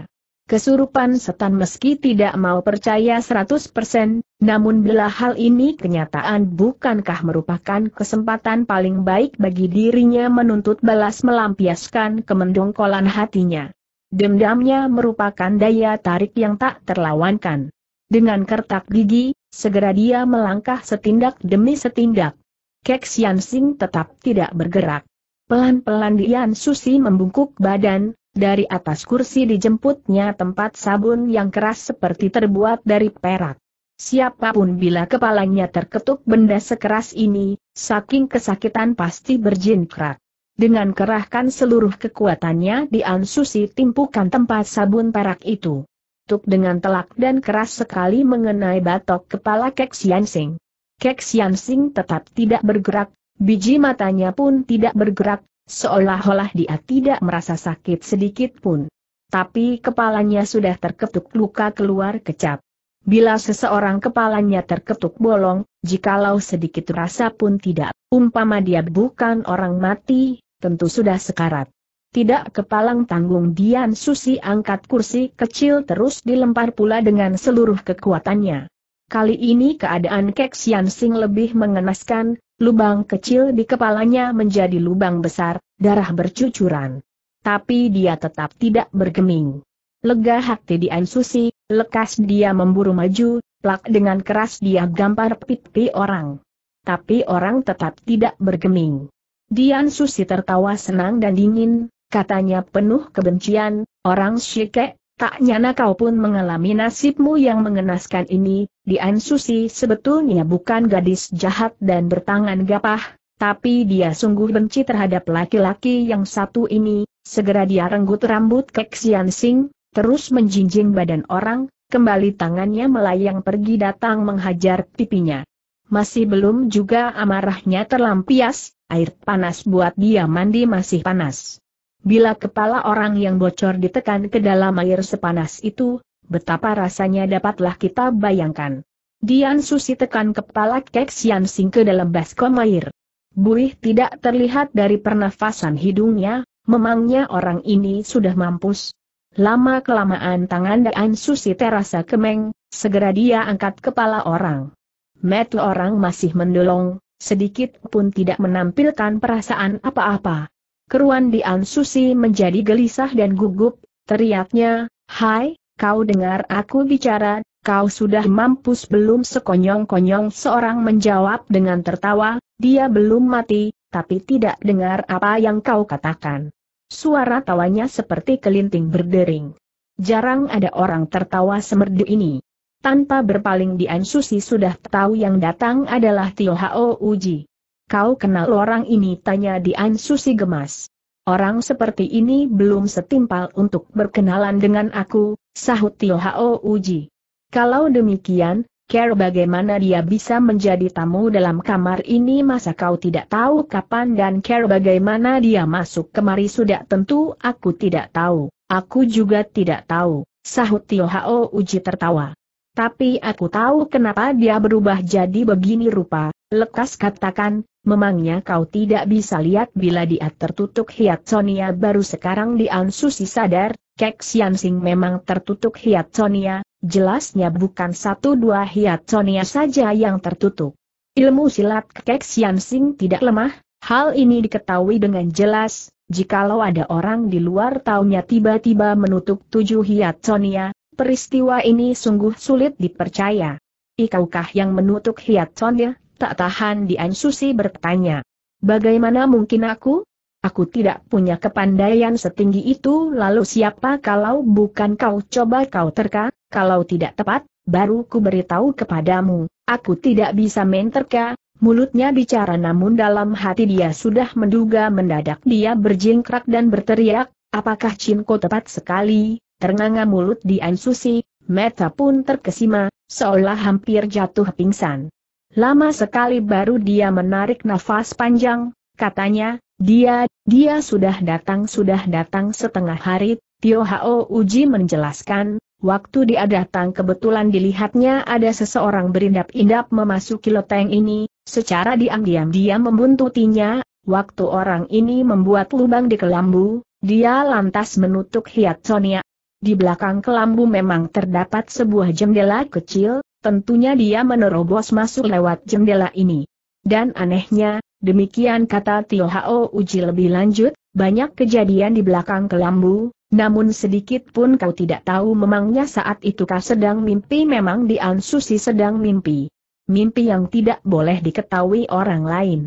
kesurupan setan meski tidak mau percaya 100%, namun bila hal ini kenyataan bukankah merupakan kesempatan paling baik bagi dirinya menuntut balas melampiaskan kemendongkolan hatinya. Dendamnya merupakan daya tarik yang tak terlawankan. Dengan kertak gigi, Segera dia melangkah setindak demi setindak. Kek Sian Sing tetap tidak bergerak. Pelan-pelan Dian Susi membungkuk badan, dari atas kursi dijemputnya tempat sabun yang keras seperti terbuat dari perak. Siapapun bila kepalanya terketuk benda sekeras ini, saking kesakitan pasti berjingkrak. Dengan kerahkan seluruh kekuatannya Dian Susi timpukan tempat sabun perak itu. Tuk dengan telak dan keras sekali mengenai batok kepala Kek Sian Sing. Kek Sian Sing tetap tidak bergerak, biji matanya pun tidak bergerak, seolah-olah dia tidak merasa sakit sedikit pun. Tapi kepalanya sudah terketuk luka keluar kecap. Bila seseorang kepalanya terketuk bolong, jikalau sedikit rasa pun tidak, umpama dia bukan orang mati, tentu sudah sekarat. Tidak kepalang tanggung Dian Susi angkat kursi kecil terus dilempar pula dengan seluruh kekuatannya. Kali ini keadaan Kek Sian Sing lebih mengenaskan, lubang kecil di kepalanya menjadi lubang besar, darah bercucuran. Tapi dia tetap tidak bergeming. Lega hati Dian Susi, lekas dia memburu maju, plak dengan keras dia gampar pipi orang. Tapi orang tetap tidak bergeming. Dian Susi tertawa senang dan dingin, katanya penuh kebencian, orang Shikek, tak nyana kau pun mengalami nasibmu yang mengenaskan ini, Dian Susi sebetulnya bukan gadis jahat dan bertangan gapah, tapi dia sungguh benci terhadap laki-laki yang satu ini, segera dia renggut rambut keksian sing, terus menjinjing badan orang, kembali tangannya melayang pergi datang menghajar pipinya. Masih belum juga amarahnya terlampias, air panas buat dia mandi masih panas. Bila kepala orang yang bocor ditekan ke dalam air sepanas itu, betapa rasanya dapatlah kita bayangkan. Dian Susi tekan kepala Kek Sian Sing ke dalam baskom air. Buih tidak terlihat dari pernafasan hidungnya, memangnya orang ini sudah mampus. Lama-kelamaan tangan Dian Susi terasa kemeng, segera dia angkat kepala orang. Metu orang masih mendolong, sedikit pun tidak menampilkan perasaan apa-apa, Keruan di Susi menjadi gelisah dan gugup, teriaknya, Hai, kau dengar aku bicara, kau sudah mampus belum sekonyong-konyong seorang menjawab dengan tertawa, dia belum mati, tapi tidak dengar apa yang kau katakan. Suara tawanya seperti kelinting berdering. Jarang ada orang tertawa semerdu ini. Tanpa berpaling di Susi sudah tahu yang datang adalah Tio Hao Uji. Kau kenal orang ini? Tanya Dian Susi gemas. Orang seperti ini belum setimpal untuk berkenalan dengan aku, sahut Tio Hao Uji. Kalau demikian, Care bagaimana dia bisa menjadi tamu dalam kamar ini masa kau tidak tahu kapan dan Care bagaimana dia masuk kemari sudah tentu aku tidak tahu, aku juga tidak tahu, sahut Tio Hao Uji tertawa. Tapi aku tahu kenapa dia berubah jadi begini rupa, Lekas katakan, memangnya kau tidak bisa lihat bila dia tertutup hiat Sonia baru sekarang di Ansusi sadar, Kek Sian memang tertutup hiat Sonia, jelasnya bukan satu dua hiat Sonia saja yang tertutup. Ilmu silat Kek Sian tidak lemah, hal ini diketahui dengan jelas, jikalau ada orang di luar taunya tiba-tiba menutup tujuh hiat Sonia, peristiwa ini sungguh sulit dipercaya. Ikaukah yang menutup hiat Sonia? Tak tahan Dian Susi bertanya. Bagaimana mungkin aku? Aku tidak punya kepandaian setinggi itu lalu siapa kalau bukan kau coba kau terka, kalau tidak tepat, baru ku beritahu kepadamu, aku tidak bisa main mulutnya bicara namun dalam hati dia sudah menduga mendadak dia berjingkrak dan berteriak, apakah Cinko tepat sekali, ternganga mulut di Susi, Meta pun terkesima, seolah hampir jatuh pingsan. Lama sekali baru dia menarik nafas panjang, katanya, dia, dia sudah datang sudah datang setengah hari, Tio Hao Uji menjelaskan, waktu dia datang kebetulan dilihatnya ada seseorang berindap-indap memasuki loteng ini, secara diam diam dia membuntutinya, waktu orang ini membuat lubang di kelambu, dia lantas menutup hiat Sonia. Di belakang kelambu memang terdapat sebuah jendela kecil, tentunya dia menerobos masuk lewat jendela ini. Dan anehnya, demikian kata Tio Hao Uji lebih lanjut, banyak kejadian di belakang kelambu, namun sedikit pun kau tidak tahu memangnya saat itu itukah sedang mimpi memang di Ansusi sedang mimpi. Mimpi yang tidak boleh diketahui orang lain.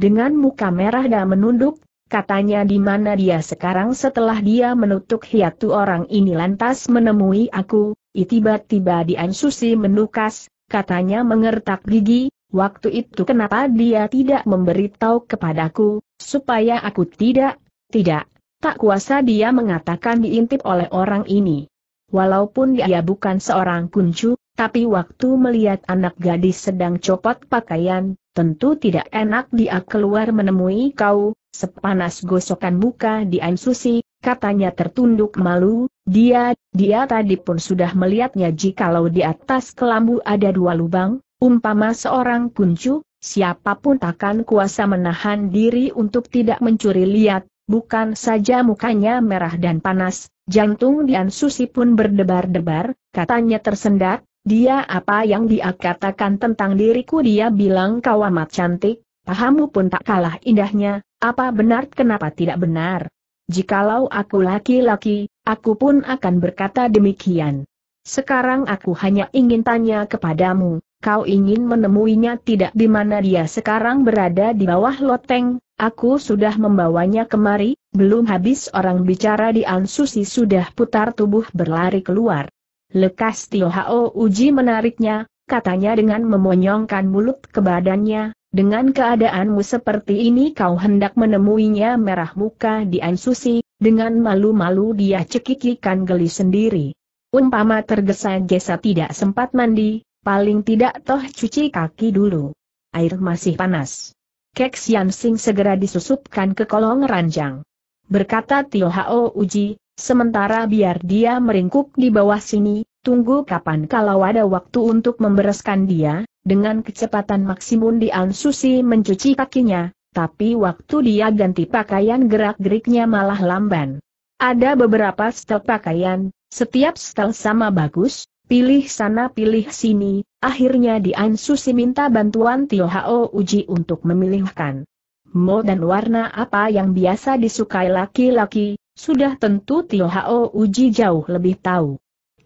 Dengan muka merah dan menunduk, katanya di mana dia sekarang setelah dia menutup hiatu orang ini lantas menemui aku, Tiba-tiba Dian Susi menukas, katanya mengertak gigi, waktu itu kenapa dia tidak memberitahu kepadaku, supaya aku tidak, tidak, tak kuasa dia mengatakan diintip oleh orang ini. Walaupun dia bukan seorang kuncu, tapi waktu melihat anak gadis sedang copot pakaian, tentu tidak enak dia keluar menemui kau, sepanas gosokan muka Dian Susi, katanya tertunduk malu, dia, dia tadi pun sudah melihatnya jikalau di atas kelambu ada dua lubang, umpama seorang kuncu, siapapun takkan kuasa menahan diri untuk tidak mencuri lihat, bukan saja mukanya merah dan panas, jantung Dian Susi pun berdebar-debar, katanya tersendat, dia apa yang dia katakan tentang diriku dia bilang kau amat cantik, pahamu pun tak kalah indahnya, apa benar kenapa tidak benar? jikalau aku laki-laki, aku pun akan berkata demikian. Sekarang aku hanya ingin tanya kepadamu, kau ingin menemuinya tidak di mana dia sekarang berada di bawah loteng, aku sudah membawanya kemari, belum habis orang bicara di Ansusi sudah putar tubuh berlari keluar. Lekas Tio Hao Uji menariknya, katanya dengan memonyongkan mulut ke badannya, dengan keadaanmu seperti ini kau hendak menemuinya merah muka di Ansusi, dengan malu-malu dia cekikikan geli sendiri. Umpama tergesa-gesa tidak sempat mandi, paling tidak toh cuci kaki dulu. Air masih panas. Kek Sian segera disusupkan ke kolong ranjang. Berkata Tio Hao Uji, sementara biar dia meringkuk di bawah sini, Tunggu kapan kalau ada waktu untuk membereskan dia, dengan kecepatan maksimum Dian Susi mencuci kakinya, tapi waktu dia ganti pakaian gerak-geriknya malah lamban. Ada beberapa setel pakaian, setiap setel sama bagus, pilih sana pilih sini, akhirnya Dian Susi minta bantuan Tio Hao Uji untuk memilihkan. Mode dan warna apa yang biasa disukai laki-laki, sudah tentu Tio Hao Uji jauh lebih tahu.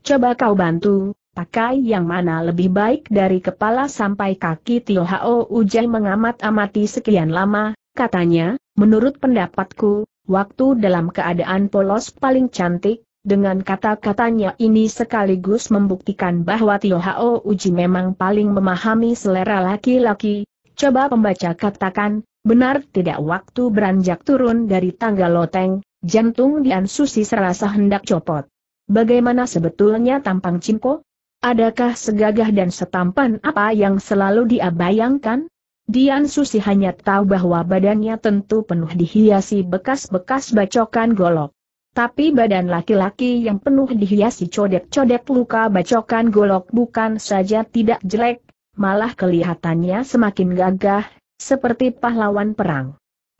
Coba kau bantu, pakai yang mana lebih baik dari kepala sampai kaki Tio Hao Ujai mengamat-amati sekian lama, katanya, menurut pendapatku, waktu dalam keadaan polos paling cantik, dengan kata-katanya ini sekaligus membuktikan bahwa Tio Hao Uji memang paling memahami selera laki-laki, coba pembaca katakan, benar tidak waktu beranjak turun dari tangga loteng, jantung Dian Susi serasa hendak copot. Bagaimana sebetulnya tampang Cimko? Adakah segagah dan setampan apa yang selalu dia bayangkan? Dian Susi hanya tahu bahwa badannya tentu penuh dihiasi bekas-bekas bacokan golok. Tapi badan laki-laki yang penuh dihiasi codek-codek luka bacokan golok bukan saja tidak jelek, malah kelihatannya semakin gagah, seperti pahlawan perang.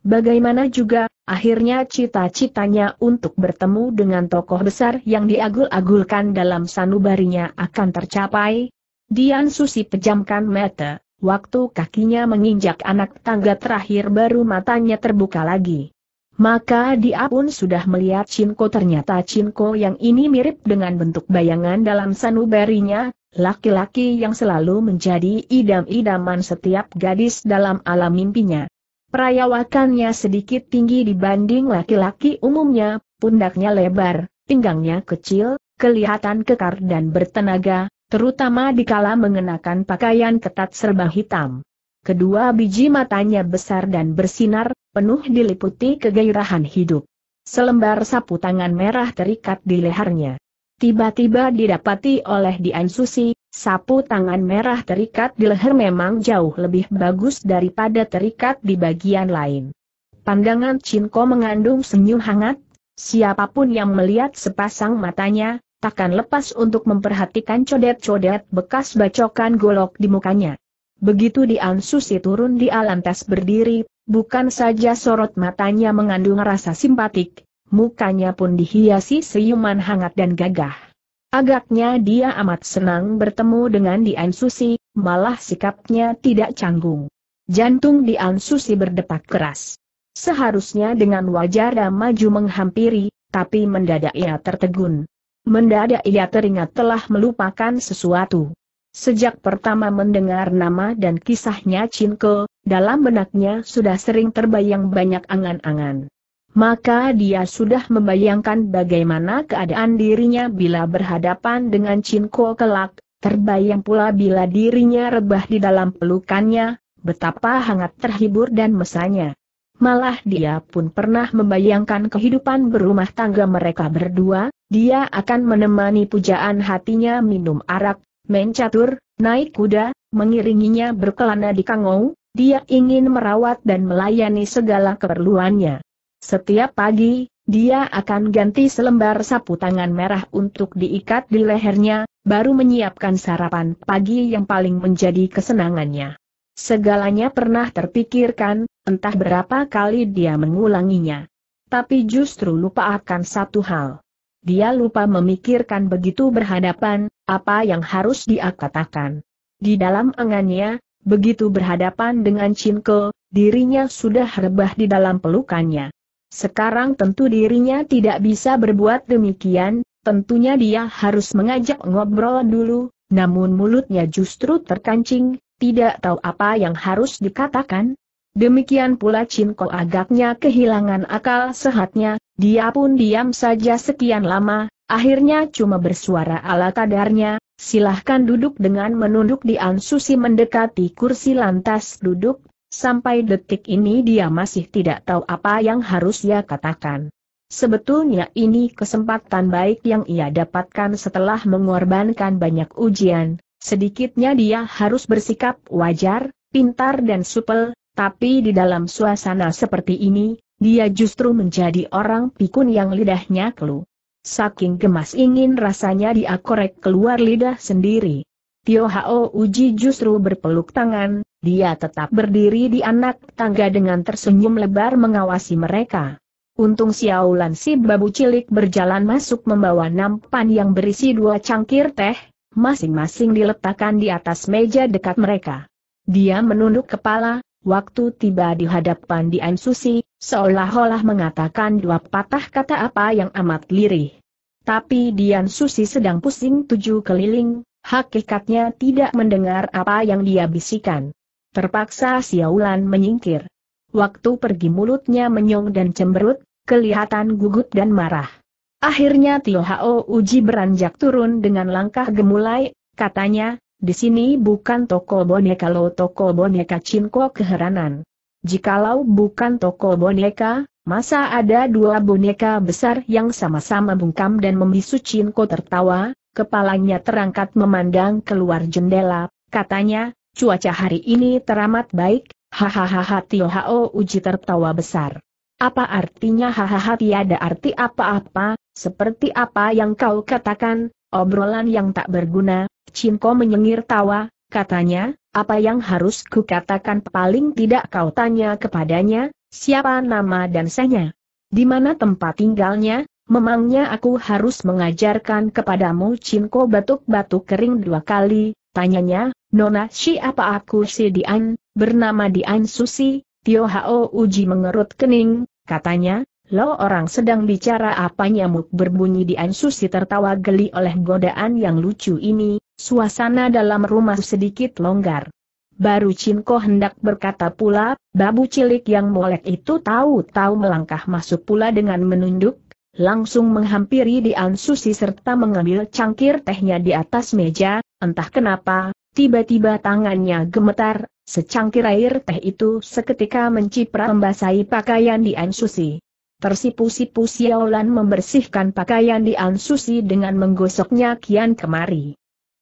Bagaimana juga, Akhirnya cita-citanya untuk bertemu dengan tokoh besar yang diagul-agulkan dalam sanubarinya akan tercapai. Dian Susi pejamkan mata, waktu kakinya menginjak anak tangga terakhir baru matanya terbuka lagi. Maka dia pun sudah melihat Cinko ternyata Cinko yang ini mirip dengan bentuk bayangan dalam sanubarinya, laki-laki yang selalu menjadi idam-idaman setiap gadis dalam alam mimpinya. Perayawakannya sedikit tinggi dibanding laki-laki umumnya, pundaknya lebar, pinggangnya kecil, kelihatan kekar dan bertenaga, terutama dikala mengenakan pakaian ketat serba hitam. Kedua biji matanya besar dan bersinar, penuh diliputi kegairahan hidup. Selembar sapu tangan merah terikat di lehernya. Tiba-tiba didapati oleh Dian Susi, Sapu tangan merah terikat di leher memang jauh lebih bagus daripada terikat di bagian lain. Pandangan Cinko mengandung senyum hangat, siapapun yang melihat sepasang matanya, takkan lepas untuk memperhatikan codet-codet bekas bacokan golok di mukanya. Begitu Dian Susi turun di alantas berdiri, bukan saja sorot matanya mengandung rasa simpatik, mukanya pun dihiasi senyuman hangat dan gagah. Agaknya dia amat senang bertemu dengan Dian Susi, malah sikapnya tidak canggung. Jantung Dian Susi berdetak keras. Seharusnya dengan wajar dan maju menghampiri, tapi mendadak ia tertegun. Mendadak ia teringat telah melupakan sesuatu. Sejak pertama mendengar nama dan kisahnya Cinko, dalam benaknya sudah sering terbayang banyak angan-angan maka dia sudah membayangkan bagaimana keadaan dirinya bila berhadapan dengan Cinco kelak, terbayang pula bila dirinya rebah di dalam pelukannya, betapa hangat terhibur dan mesanya. Malah dia pun pernah membayangkan kehidupan berumah tangga mereka berdua, dia akan menemani pujaan hatinya minum arak, main catur, naik kuda, mengiringinya berkelana di kangou, dia ingin merawat dan melayani segala keperluannya. Setiap pagi, dia akan ganti selembar sapu tangan merah untuk diikat di lehernya, baru menyiapkan sarapan pagi yang paling menjadi kesenangannya. Segalanya pernah terpikirkan, entah berapa kali dia mengulanginya. Tapi justru lupa akan satu hal. Dia lupa memikirkan begitu berhadapan, apa yang harus dia katakan. Di dalam angannya, begitu berhadapan dengan Cinko, dirinya sudah rebah di dalam pelukannya. Sekarang tentu dirinya tidak bisa berbuat demikian, tentunya dia harus mengajak ngobrol dulu, namun mulutnya justru terkancing, tidak tahu apa yang harus dikatakan. Demikian pula Cinko agaknya kehilangan akal sehatnya, dia pun diam saja sekian lama, akhirnya cuma bersuara ala kadarnya, silahkan duduk dengan menunduk di Ansusi mendekati kursi lantas duduk, Sampai detik ini dia masih tidak tahu apa yang harus ia katakan. Sebetulnya ini kesempatan baik yang ia dapatkan setelah mengorbankan banyak ujian, sedikitnya dia harus bersikap wajar, pintar dan supel, tapi di dalam suasana seperti ini, dia justru menjadi orang pikun yang lidahnya kelu. Saking gemas ingin rasanya dia korek keluar lidah sendiri. Tio Hao Uji justru berpeluk tangan, dia tetap berdiri di anak tangga dengan tersenyum lebar mengawasi mereka. Untung siaulan si babu cilik berjalan masuk membawa nampan yang berisi dua cangkir teh, masing-masing diletakkan di atas meja dekat mereka. Dia menunduk kepala, waktu tiba di hadapan Dian Susi, seolah-olah mengatakan dua patah kata apa yang amat lirih. Tapi Dian Susi sedang pusing tujuh keliling, hakikatnya tidak mendengar apa yang dia bisikan. Terpaksa Xiaolan menyingkir. Waktu pergi mulutnya menyong dan cemberut, kelihatan gugut dan marah. Akhirnya Tio Hao Uji beranjak turun dengan langkah gemulai, katanya, di sini bukan toko boneka lo toko boneka Cinko keheranan. Jikalau bukan toko boneka, masa ada dua boneka besar yang sama-sama bungkam dan membisu Cinko tertawa, kepalanya terangkat memandang keluar jendela, katanya, Cuaca hari ini teramat baik, hahaha Tio Hao uji tertawa besar. Apa artinya hahaha tiada arti apa-apa, seperti apa yang kau katakan, obrolan yang tak berguna, Cinko menyengir tawa, katanya, apa yang harus katakan paling tidak kau tanya kepadanya, siapa nama dan Di mana tempat tinggalnya, memangnya aku harus mengajarkan kepadamu Cinko batuk-batuk kering dua kali, tanyanya, Nona siapa aku si Dian, bernama Dian Susi, Tio Hao Uji mengerut kening, katanya, lo orang sedang bicara apa nyamuk berbunyi Dian Susi tertawa geli oleh godaan yang lucu ini, suasana dalam rumah sedikit longgar. Baru Cinko hendak berkata pula, babu cilik yang molek itu tahu-tahu melangkah masuk pula dengan menunduk, langsung menghampiri Dian Susi serta mengambil cangkir tehnya di atas meja, entah kenapa, Tiba-tiba tangannya gemetar, secangkir air teh itu seketika menciprat membasahi pakaian di Ansusi. Tersipu-sipu Xiaolan membersihkan pakaian di Ansusi dengan menggosoknya kian kemari.